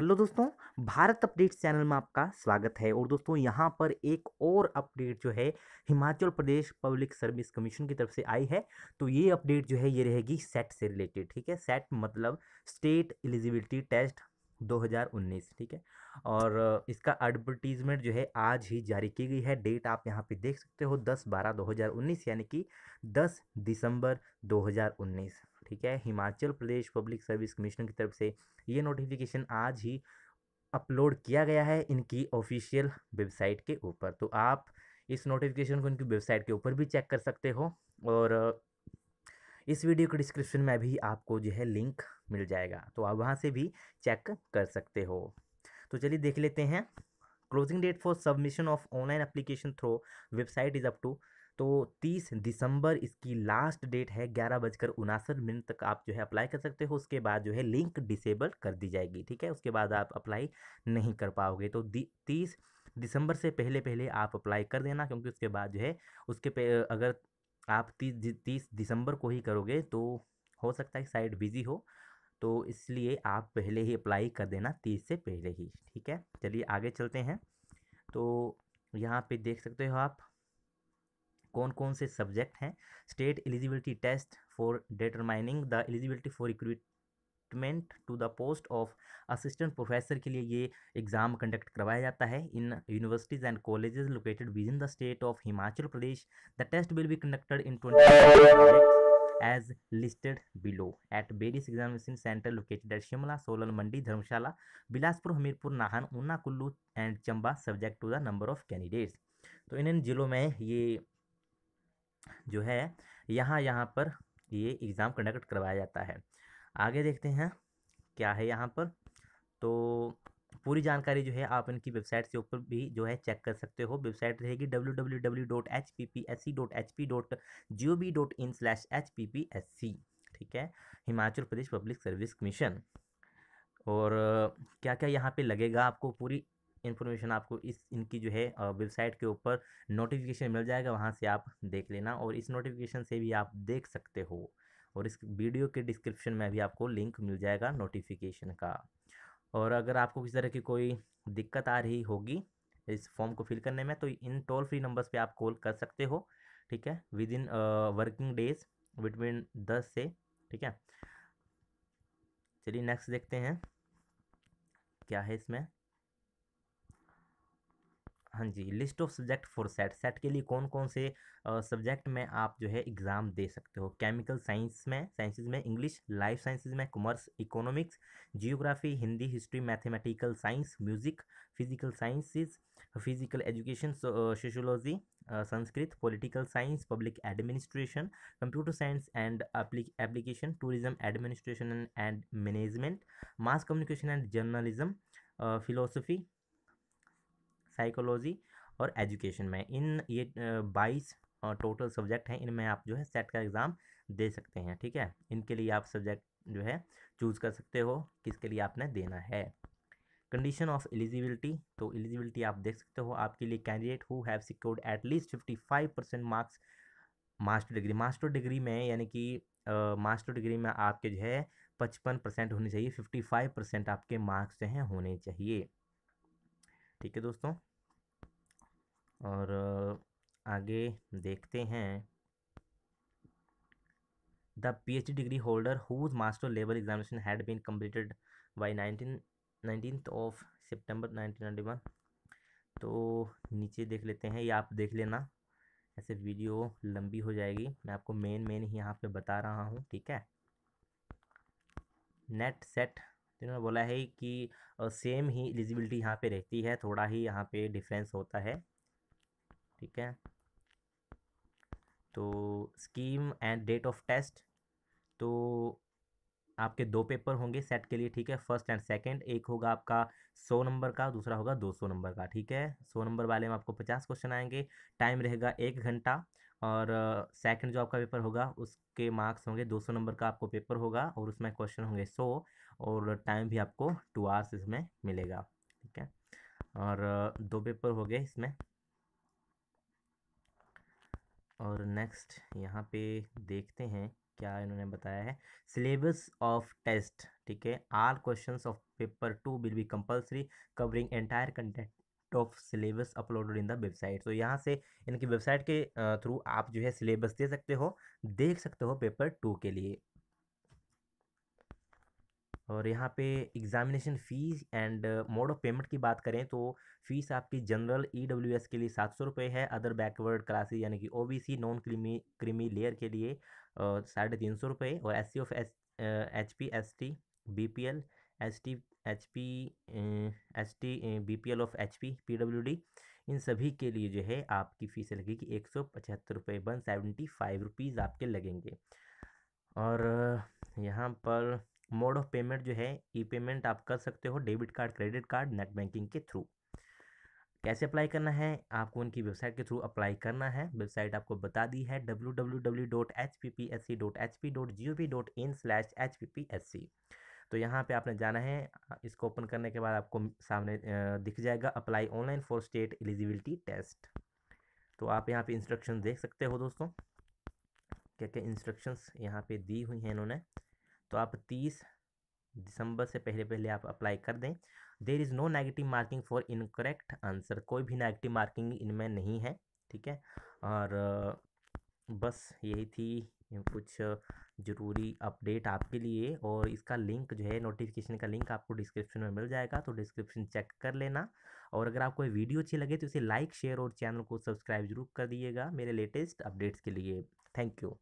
Hello दोस्तों Bharat update channel में आपका स्वागत है और दोस्तों यहां पर एक और अपडेट जो है Himachal Pradesh public service commission की तरफ से आई है तो ये अपडेट जो है ये रहेगी सेट से रिलेटेड ठीक है सेट मतलब स्टेट एलिजिबिलिटी टेस्ट 2019 ठीक है और इसका एडवर्टीजमेंट जो है आज ही जारी की गई है डेट आप यहाँ पे देख सकते हो 10 बारह 2019 यानी कि 10 दिसंबर 2019 ठीक है Himachal Pradesh public service commission की तरफ से ये नोटिफिकेशन आज ही अपलोड किया गया है इनकी ऑफिशियल वेबसाइट के ऊपर तो आप इस नोटिफिकेशन को इनकी वेबसाइट के ऊपर भी चेक कर सकते हो और इस वीडियो के डिस्क्रिप्शन में भी आपको जो है लिंक मिल जाएगा तो आप वहाँ से भी चेक कर सकते हो तो चलिए देख लेते हैं closing date for submission of online application through website is up to तो 30 दिसंबर इसकी लास्ट डेट है ग्यारह बजकर उनासठ मिनट तक आप जो है अप्लाई कर सकते हो उसके बाद जो है लिंक डिसेबल कर दी जाएगी ठीक है उसके बाद आप अप्लाई नहीं कर पाओगे तो तीस दिसंबर से पहले पहले आप अप्लाई कर देना क्योंकि उसके बाद जो है उसके पे अगर आप तीस तीस दिसंबर को ही करोगे तो हो सकता है साइट बिज़ी हो तो इसलिए आप पहले ही अप्लाई कर देना तीस से पहले ही ठीक है चलिए आगे चलते हैं तो यहाँ पे देख सकते हो आप कौन कौन से सब्जेक्ट हैं state eligibility test for determining the eligibility for recruitment to the post of assistant professor के लिए ये एग्ज़ाम कंडक्ट करवाया जाता है in universities and college located within the state of Himachal Pradesh the test will be conducted in twenty as listed below at various examination center located at Shimla Solan Mandi Dharamshala Bilaspur Hamirpur Nahan Una Kullu and Chamba subject to the number of candidates. तो इन इन ज़िलों में ये जो है यहाँ यहाँ पर ये एग्ज़ाम कंडक्ट करवाया जाता है आगे देखते हैं क्या है यहाँ पर तो पूरी जानकारी जो है आप इनकी वेबसाइट से ऊपर भी जो है चेक कर सकते हो वेबसाइट रहेगी W W W dot H P P S C dot H P dot G O V dot in slash H P P S C ठीक है Himachal Pradesh public service commission और क्या क्या यहाँ पे लगेगा आपको पूरी इन्फॉर्मेशन आपको इस इनकी जो है वेबसाइट के ऊपर नोटिफिकेशन मिल जाएगा वहाँ से आप देख लेना और इस नोटिफिकेशन से भी आप देख सकते हो और इस वीडियो के डिस्क्रिप्शन में भी आपको लिंक मिल जाएगा नोटिफिकेशन का और अगर आपको किसी तरह की कोई दिक्कत आ रही होगी इस फॉर्म को फिल करने में तो इन टोल फ्री नंबर्स पे आप कॉल कर सकते हो ठीक है within working days between दस से ठीक है चलिए नेक्स्ट देखते हैं क्या है इसमें हाँ जी list of subject for SET SET के लिए कौन कौन से सब्जेक्ट में आप जो है एग्ज़ाम दे सकते हो केमिकल साइंस में साइंसेज में इंग्लिश लाइफ साइंसेज में commerce economics geography Hindi history mathematical science music physical sciences physical education sociology Sanskrit political science public administration computer science and application tourism administration and management mass communication and journalism philosophy psychology और education में इन ये बाईस total subject हैं इनमें आप जो है सेट का एग्ज़ाम दे सकते हैं ठीक है इनके लिए आप सब्जेक्ट जो है चूज़ कर सकते हो किसके लिए आपने देना है कंडीशन ऑफ एलिजिबिलिटी तो एलिजिबिलिटी आप देख सकते हो आपके लिए candidate who have secured at least fifty five percent marks master degree master degree में यानी कि मास्टर डिग्री में आपके जो है पचपन परसेंट होने चाहिए फिफ्टी फाइव परसेंट आपके मार्क्स जो हैं होने चाहिए ठीक है दोस्तों और आगे देखते हैं the phd degree holder whose master level examination had been completed by 19 nineteen of september nineteen तो नीचे देख लेते हैं ये आप देख लेना ऐसे वीडियो लंबी हो जाएगी मैं आपको मेन मेन ही यहाँ पे बता रहा हूँ ठीक है नेट सेट इन्होंने बोला है कि सेम ही एलिजिबिलिटी यहाँ पे रहती है थोड़ा ही यहाँ पे डिफरेंस होता है ठीक है तो scheme and date of test तो आपके दो पेपर होंगे सेट के लिए ठीक है फर्स्ट एंड सेकंड एक होगा आपका सौ नंबर का दूसरा होगा दो सौ नंबर का ठीक है सौ नंबर वाले में आपको पचास क्वेश्चन आएंगे टाइम रहेगा एक घंटा और सेकंड जो आपका पेपर होगा उसके मार्क्स होंगे दो सौ नंबर का आपको पेपर होगा और उसमें क्वेश्चन होंगे सौ और टाइम भी आपको टू आवर्स इसमें मिलेगा ठीक है और दो पेपर हो गए इसमें और नेक्स्ट यहाँ पे देखते हैं क्या इन्होंने बताया है सिलेबस ऑफ टेस्ट ठीक है all question of paper two will be compulsory covering entire content of syllabus uploaded in the website तो यहाँ से इनकी वेबसाइट के थ्रू आप जो है सिलेबस दे सकते हो देख सकते हो पेपर टू के लिए और यहाँ पे examination fees and mode of payment की बात करें तो फ़ीस आपकी जनरल ईडब्ल्यूएस e के लिए सात सौ रुपये है अदर बैकवर्ड क्लासेज यानी कि OBC non creamy creamy layer के लिए साढ़े तीन सौ रुपये और S C of S H P S T B P L S T H P S T B P L of H P P W D इन सभी के लिए जो है आपकी फ़ीस लगेगी एक सौ पचहत्तर रुपये वन सेवेंटी फाइव रुपीज़ आपके लगेंगे और यहाँ पर मोड ऑफ पेमेंट जो है ई पेमेंट आप कर सकते हो debit card credit card net banking के थ्रू कैसे अप्लाई करना है आपको उनकी वेबसाइट के थ्रू अप्लाई करना है वेबसाइट आपको बता दी है W W W dot H P P S C dot H P dot G O V dot in slash H P P S C तो यहाँ पे आपने जाना है इसको ओपन करने के बाद आपको सामने दिख जाएगा apply online for state eligibility test तो आप यहाँ पे इंस्ट्रक्शन देख सकते हो दोस्तों क्या क्या इंस्ट्रक्शंस यहाँ पे दी हुई हैं इन्होंने तो आप तीस दिसंबर से पहले पहले आप अप्लाई कर दें there is no negative marking for incorrect answer कोई भी नेगेटिव मार्किंग इनमें नहीं है ठीक है और बस यही थी कुछ ज़रूरी अपडेट आपके लिए और इसका लिंक जो है नोटिफिकेशन का लिंक आपको डिस्क्रिप्शन में मिल जाएगा तो डिस्क्रिप्शन चेक कर लेना और अगर आपको वीडियो अच्छी लगे तो इसे लाइक शेयर और चैनल को सब्सक्राइब जरूर कर दिएगा मेरे लेटेस्ट अपडेट्स के लिए थैंक यू